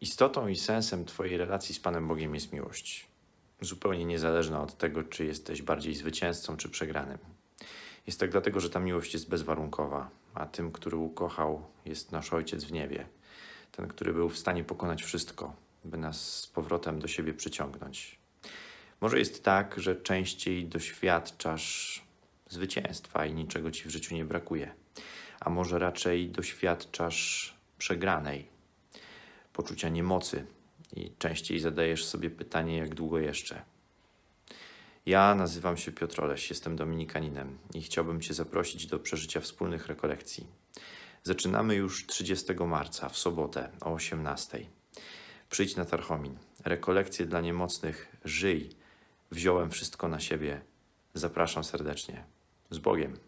Istotą i sensem Twojej relacji z Panem Bogiem jest miłość, zupełnie niezależna od tego, czy jesteś bardziej zwycięzcą czy przegranym. Jest tak dlatego, że ta miłość jest bezwarunkowa, a tym, który ukochał, jest nasz Ojciec w niebie, ten, który był w stanie pokonać wszystko, by nas z powrotem do siebie przyciągnąć. Może jest tak, że częściej doświadczasz zwycięstwa i niczego ci w życiu nie brakuje, a może raczej doświadczasz przegranej poczucia niemocy i częściej zadajesz sobie pytanie, jak długo jeszcze. Ja nazywam się Piotr Oleś, jestem dominikaninem i chciałbym Cię zaprosić do przeżycia wspólnych rekolekcji. Zaczynamy już 30 marca, w sobotę o 18. Przyjdź na Tarchomin. Rekolekcje dla niemocnych żyj. Wziąłem wszystko na siebie. Zapraszam serdecznie. Z Bogiem.